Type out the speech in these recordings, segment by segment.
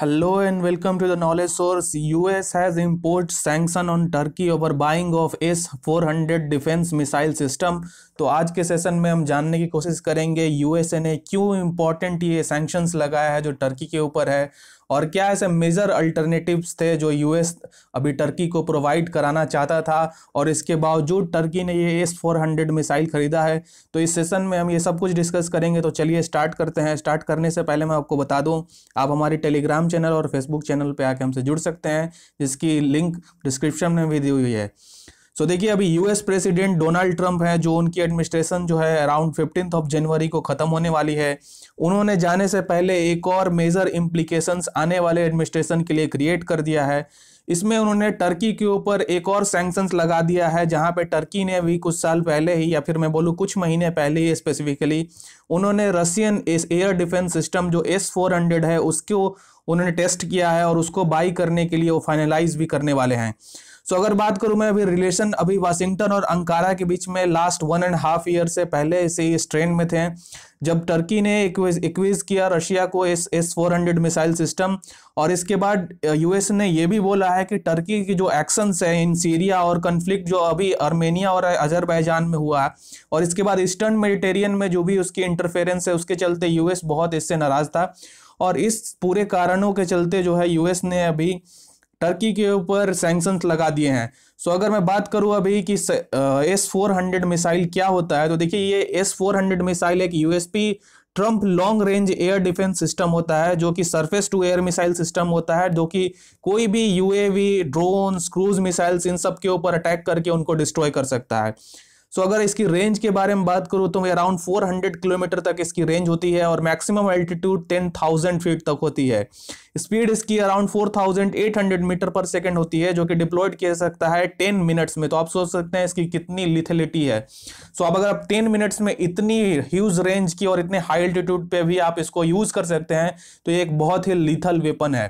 hello and welcome to the knowledge source US has import sanction on Turkey over buying of S 400 defence missile system तो आज के session में हम जानने की कोशिश करेंगे यूएसए ने क्यों इम्पोर्टेंट ये सैंक्शंस लगाया है जो टर्की के ऊपर है और क्या ऐसे मेजर अल्टरनेटिव्स थे जो यूएस अभी टर्की को प्रोवाइड कराना चाहता था और इसके बावजूद टर्की ने ये एस फोर हंड्रेड मिसाइल ख़रीदा है तो इस सेशन में हम ये सब कुछ डिस्कस करेंगे तो चलिए स्टार्ट करते हैं स्टार्ट करने से पहले मैं आपको बता दूं आप हमारी टेलीग्राम टेलीग्राम चैनल और फेसबुक चैनल पर आके हमसे जुड़ सकते हैं जिसकी लिंक डिस्क्रिप्शन में भी दी हुई है सो so, देखिए अभी यूएस प्रेसिडेंट डोनाल्ड ट्रंप हैं जो उनकी एडमिनिस्ट्रेशन जो है अराउंड फिफ्टीन ऑफ जनवरी को खत्म होने वाली है उन्होंने जाने से पहले एक और मेजर इम्प्लीकेशंस आने वाले एडमिनिस्ट्रेशन के लिए क्रिएट कर दिया है इसमें उन्होंने टर्की के ऊपर एक और सैंक्शंस लगा दिया है जहां पे टर्की ने भी कुछ साल पहले ही या फिर मैं बोलूँ कुछ महीने पहले ही स्पेसिफिकली उन्होंने रशियन एयर डिफेंस सिस्टम जो एस फोर हंड्रेड है उसको उन्होंने टेस्ट किया है और उसको बाई करने के लिए वो फाइनलाइज भी करने वाले हैं सो so, अगर बात करूं मैं अभी रिलेशन अभी वाशिंगटन और अंकारा के बीच में last one and half year से पहले से ही स्ट्रेन में थे जब टर्की ने इक्विज किया रशिया को S S four hundred missile system और इसके बाद यूएस ने यह भी बोला है कि टर्की की जो एक्शंस है इन सीरिया और कन्फ्लिक्ट जो अभी अर्मेनिया और अजरबैजान में हुआ है और इसके बाद ईस्टर्न मेडिटेरियन में जो भी उसकी इंटरफेरेंस है उसके चलते यूएस बहुत इससे नाराज था और इस पूरे कारणों के चलते जो है यूएस ने अभी टर्की के ऊपर सैंक्शंस लगा दिए हैं सो अगर मैं बात करूं अभी कि एस फोर हंड्रेड मिसाइल क्या होता है तो देखिए ये एस फोर हंड्रेड मिसाइल एक USP Triumf long range air defence system होता है जो कि surface to air missile system होता है जो कि कोई भी यूएवी ड्रोन क्रूज मिसाइल्स इन सब के ऊपर अटैक करके उनको डिस्ट्रॉय कर सकता है सो अगर इसकी रेंज के बारे में बात करूँ तो अराउंड फोर किलोमीटर तक इसकी रेंज होती है और मैक्सिमम एल्टीट्यूड टेन फीट तक होती है स्पीड इसकी अराउंड 4800 मीटर पर सेकेंड होती है जो कि डिप्लॉयड किया सकता है 10 मिनट्स में तो आप सोच सकते हैं इसकी कितनी लिथिलिटी है सो so, अब अगर आप 10 मिनट्स में इतनी ह्यूज रेंज की और इतने हाई अल्टीट्यूड पे भी आप इसको यूज कर सकते हैं तो ये एक बहुत ही लिथल वेपन है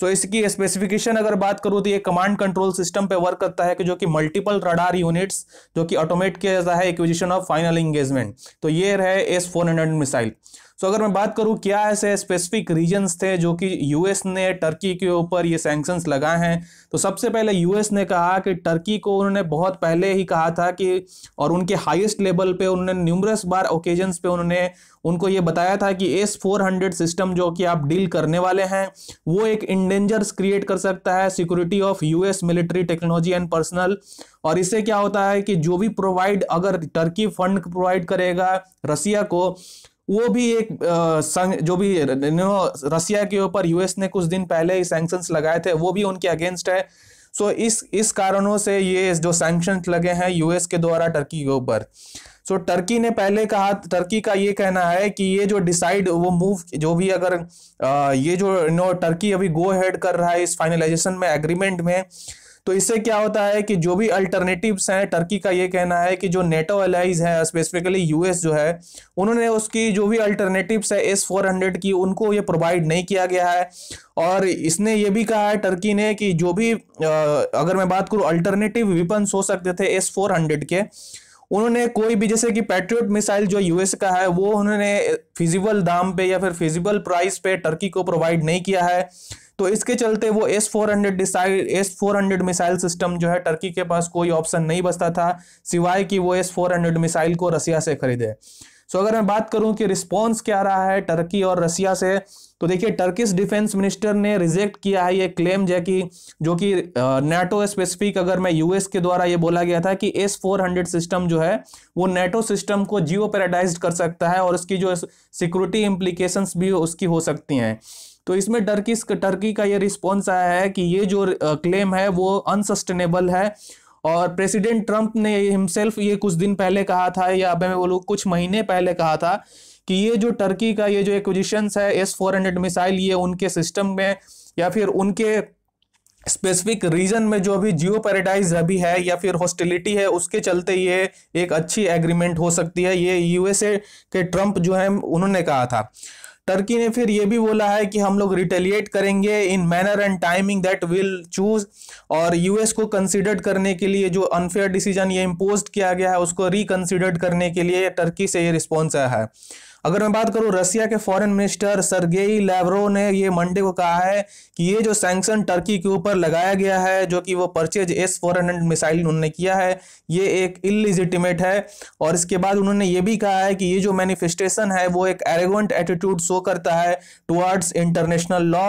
सो so, इसकी स्पेसिफिकेशन अगर बात करूँ तो ये कमांड कंट्रोल सिस्टम पर वर्क करता है कि जो कि मल्टीपल रडार यूनिट्स जो कि ऑटोमेट किया जाता है एक्विजिशन ऑफ फाइनल इंगेजमेंट तो ये रहे एस फोर मिसाइल सो अगर मैं बात करूँ क्या ऐसे स्पेसिफिक रीजन्स थे जो कि यूएस ने टर्की के ऊपर ये सैंक्शंस लगाए हैं तो सबसे पहले यूएस ने कहा कि टर्की को उन्होंने बहुत पहले ही कहा था कि और उनके हाईएस्ट लेवल पे उन्होंने न्यूमरस बार ओकेजन्स पे उन्होंने उनको ये बताया था कि एस फोर हंड्रेड सिस्टम जो कि आप डील करने वाले हैं वो एक इंडेंजर्स क्रिएट कर सकता है security of US military technology and personnel और इससे क्या होता है कि जो भी प्रोवाइड अगर टर्की फंड प्रोवाइड करेगा रसिया को वो भी एक आ, जो भी रसिया के ऊपर यूएस ने कुछ दिन पहले ही सैंक्शन लगाए थे वो भी उनके अगेंस्ट है सो इस इस कारणों से ये जो सैंक्शन लगे हैं यूएस के द्वारा टर्की के ऊपर सो टर्की ने पहले कहा टर्की का ये कहना है कि ये जो डिसाइड वो मूव जो भी अगर आ, ये जो नो टर्की अभी गो हेड कर रहा है इस फाइनलाइजेशन में एग्रीमेंट में तो इससे क्या होता है कि जो भी अल्टरनेटिव्स हैं टर्की का ये कहना है कि जो नेटो एलाइज है स्पेसिफिकली यूएस जो है उन्होंने उसकी जो भी अल्टरनेटिव्स है एस फोर हंड्रेड की उनको ये प्रोवाइड नहीं किया गया है और इसने ये भी कहा है टर्की ने कि जो भी अगर मैं बात करूँ अल्टरनेटिव वेपन्स हो सकते थे एस फोर हंड्रेड के उन्होंने कोई भी जैसे कि पैट्रियट मिसाइल जो यूएस का है वो उन्होंने फिजिबल दाम पे या फिर फिजिबल प्राइस पे टर्की को प्रोवाइड नहीं किया है तो इसके चलते वो S four hundred S four hundred missile system जो है टर्की के पास कोई ऑप्शन नहीं बचता था सिवाय कि वो एस फोर हंड्रेड मिसाइल को रसिया से खरीदे सो अगर मैं बात करूं कि रिस्पॉन्स क्या रहा है टर्की और रसिया से तो देखिए टर्किश डिफेंस मिनिस्टर ने रिजेक्ट किया है ये क्लेम जो कि जो कि नेटो स्पेसिफिक अगर मैं यूएस के द्वारा ये बोला गया था कि एस फोर हंड्रेड सिस्टम जो है वो नेटो सिस्टम को जियो पेराडाइज कर सकता है और उसकी जो सिक्योरिटी इम्प्लीकेशंस भी उसकी हो सकती हैं तो इसमें टर्किस टर्की का ये रिस्पॉन्स आया है कि ये जो क्लेम है वो अनसस्टेनेबल है और प्रेसिडेंट ट्रंप ने हिमसेल्फ ये कुछ दिन पहले कहा था या अब मैं बोलूँ कुछ महीने पहले कहा था कि ये जो टर्की का ये जो एक्विजिशंस है एस फोर हंड्रेड मिसाइल ये उनके सिस्टम में या फिर उनके स्पेसिफिक रीजन में जो अभी जियो पैराडाइज अभी है या फिर हॉस्टिलिटी है उसके चलते ये एक अच्छी एग्रीमेंट हो सकती है ये यूएसए के ट्रंप जो है उन्होंने कहा था टर्की ने फिर ये भी बोला है कि हम लोग रिटेलिएट करेंगे in manner and timing that will choose और यूएस को कंसिडर्ड करने के लिए जो अनफेयर डिसीजन ये इम्पोज किया गया है उसको रिकन्सिडर्ड करने के लिए टर्की से ये रिस्पॉन्स आया है अगर मैं बात करूं रसिया के फॉरेन मिनिस्टर सरगेई लेवरो ने ये मंडे को कहा है कि ये जो सैंक्शन टर्की के ऊपर लगाया गया है जो कि वो purchase as four hundred missile उन्होंने किया है ये एक इलिजिटिमेट है और इसके बाद उन्होंने ये भी कहा है कि ये जो मैनिफेस्टेशन है वो एक एरेगेंट एटीट्यूड शो करता है टुवर्ड्स इंटरनेशनल लॉ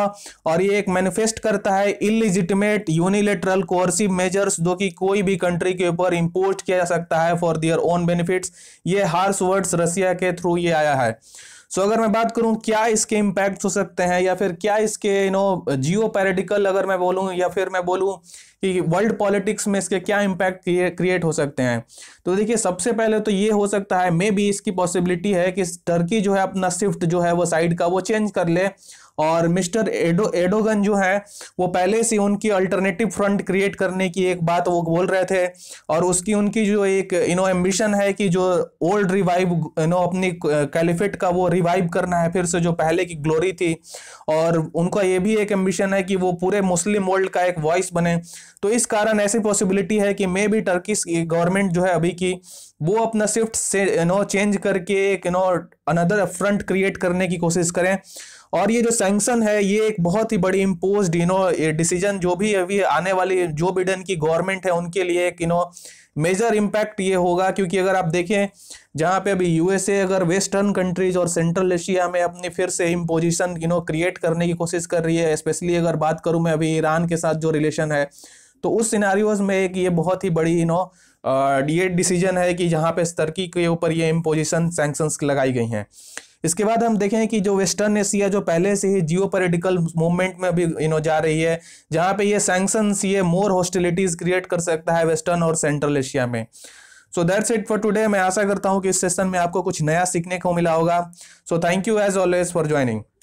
और ये एक मैनिफेस्ट करता है इलिजिटिमेट यूनिलेटरल कोर्सिव मेजर्स जो कि कोई भी कंट्री के ऊपर इम्पोज किया जा सकता है फॉर दियर ओन बेनिफिट्स ये हार्स वर्ड्स रसिया के थ्रू ये आया है है सो अगर मैं बात करूं क्या इसके इम्पैक्ट हो सकते हैं या फिर क्या इसके यू नो जियो अगर मैं बोलूँ या फिर मैं बोलूँ कि वर्ल्ड पॉलिटिक्स में इसके क्या इम्पैक्ट क्रिएट हो सकते हैं तो देखिए सबसे पहले तो ये हो सकता है मे बी इसकी पॉसिबिलिटी है कि टर्की जो है अपना शिफ्ट जो है वो साइड का वो चेंज कर ले और मिस्टर एडो एडोगन जो है वो पहले से उनकी अल्टरनेटिव फ्रंट क्रिएट करने की एक बात वो बोल रहे थे और उसकी उनकी जो एक यू नो एम्बिशन है कि जो ओल्ड रिवाइव यू नो अपनी कैलिफेट का वो रिवाइव करना है फिर से जो पहले की ग्लोरी थी और उनका ये भी एक एम्बिशन है कि वो पूरे मुस्लिम वर्ल्ड का एक वॉइस बने तो इस कारण ऐसी पॉसिबिलिटी है कि मे भी टर्किस गवर्नमेंट जो है अभी की वो अपना शिफ्ट से यू नो चेंज करके एक you know another front create करने की कोशिश करें और ये जो सैंक्शन है ये एक बहुत ही बड़ी इम्पोज यू नो डिसीजन जो भी अभी आने वाली जो बिडन की गवर्नमेंट है उनके लिए एक यू नो मेजर इम्पैक्ट ये होगा क्योंकि अगर आप देखें जहाँ पे अभी यूएसए अगर वेस्टर्न कंट्रीज और सेंट्रल एशिया में अपनी फिर से इम्पोजिशन यू नो क्रिएट करने की कोशिश कर रही है स्पेशली अगर बात करूँ मैं अभी ईरान के साथ जो रिलेशन है तो उस सिनारियोज में एक ये बहुत ही बड़ी यू नो ये डिसीजन है कि जहाँ पे तर्की के ऊपर ये इम्पोजिशन सेंक्शंस लगाई गई हैं इसके बाद हम देखें कि जो वेस्टर्न एशिया जो पहले से ही जियो पोलिटिकल मूवमेंट में अभी यू नो जा रही है जहां पे ये सैंक्शन ये मोर हॉस्टिलिटीज क्रिएट कर सकता है वेस्टर्न और सेंट्रल एशिया में so that's it for today मैं आशा करता हूं कि इस सेशन में आपको कुछ नया सीखने को मिला होगा so thank you as always for joining